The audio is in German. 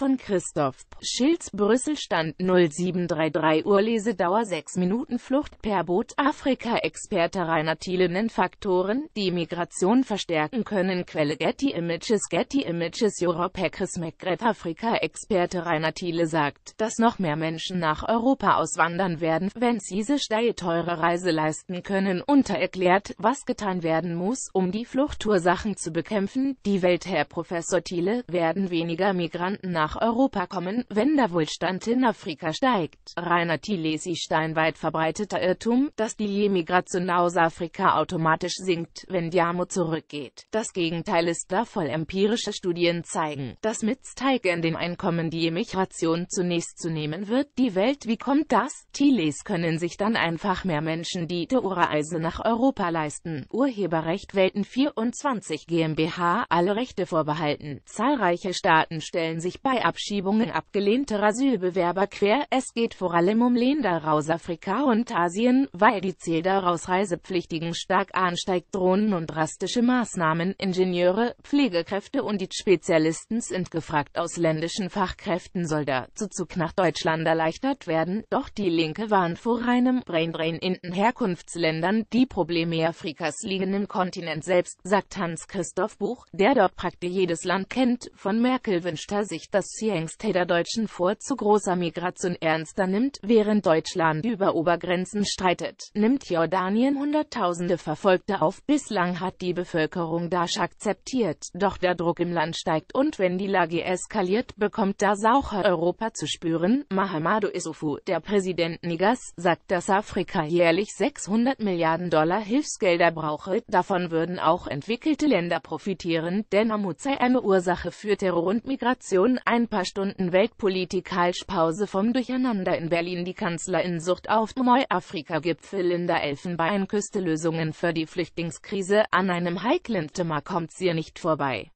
von Christoph Schilz Brüssel Stand 0733 Uhr Lesedauer 6 Minuten Flucht per Boot Afrika-Experte Rainer Thiele Faktoren, die Migration verstärken können Quelle Getty Images Getty Images Europe Chris McGrath Afrika-Experte Rainer Thiele sagt, dass noch mehr Menschen nach Europa auswandern werden, wenn sie sich eine teure Reise leisten können unter erklärt, was getan werden muss, um die Fluchtursachen zu bekämpfen. Die Welt Herr Professor Thiele, werden weniger Migranten nach nach Europa kommen, wenn der Wohlstand in Afrika steigt. Rainer Thielesi ein weit verbreiteter Irrtum, dass die Emigration aus Afrika automatisch sinkt, wenn die Armut zurückgeht. Das Gegenteil ist da voll empirische Studien zeigen, dass mit steigend dem Einkommen die Emigration zunächst zunehmen wird. Die Welt, wie kommt das? Thiles können sich dann einfach mehr Menschen die Reise nach Europa leisten. Urheberrecht Welten 24 GmbH, alle Rechte vorbehalten. Zahlreiche Staaten stellen sich bei Abschiebungen abgelehnter Asylbewerber quer, es geht vor allem um Länder aus Afrika und Asien, weil die Zahl der Reisepflichtigen stark ansteigt, Drohnen und drastische Maßnahmen, Ingenieure, Pflegekräfte und die Spezialisten sind gefragt, ausländischen Fachkräften soll der Zuzug nach Deutschland erleichtert werden, doch die Linke warnt vor einem Braindrain in den Herkunftsländern, die Probleme Afrikas liegen im Kontinent selbst, sagt Hans-Christoph Buch, der dort praktisch jedes Land kennt, von Merkel wünscht er sich das dass die Ängste der Deutschen vor zu großer Migration ernster nimmt, während Deutschland über Obergrenzen streitet, nimmt Jordanien Hunderttausende Verfolgte auf. Bislang hat die Bevölkerung Daesh akzeptiert, doch der Druck im Land steigt und wenn die Lage eskaliert, bekommt das auch Europa zu spüren. Mahamadou Issoufou, der Präsident Nigers, sagt, dass Afrika jährlich 600 Milliarden Dollar Hilfsgelder brauche, davon würden auch entwickelte Länder profitieren, denn Armut sei eine Ursache für Terror und Migration ein paar Stunden Weltpolitik-Halspause vom Durcheinander in Berlin die Kanzlerin sucht auf dem Afrika-Gipfel in der Elfenbeinküste Lösungen für die Flüchtlingskrise, an einem heiklen Thema kommt sie nicht vorbei.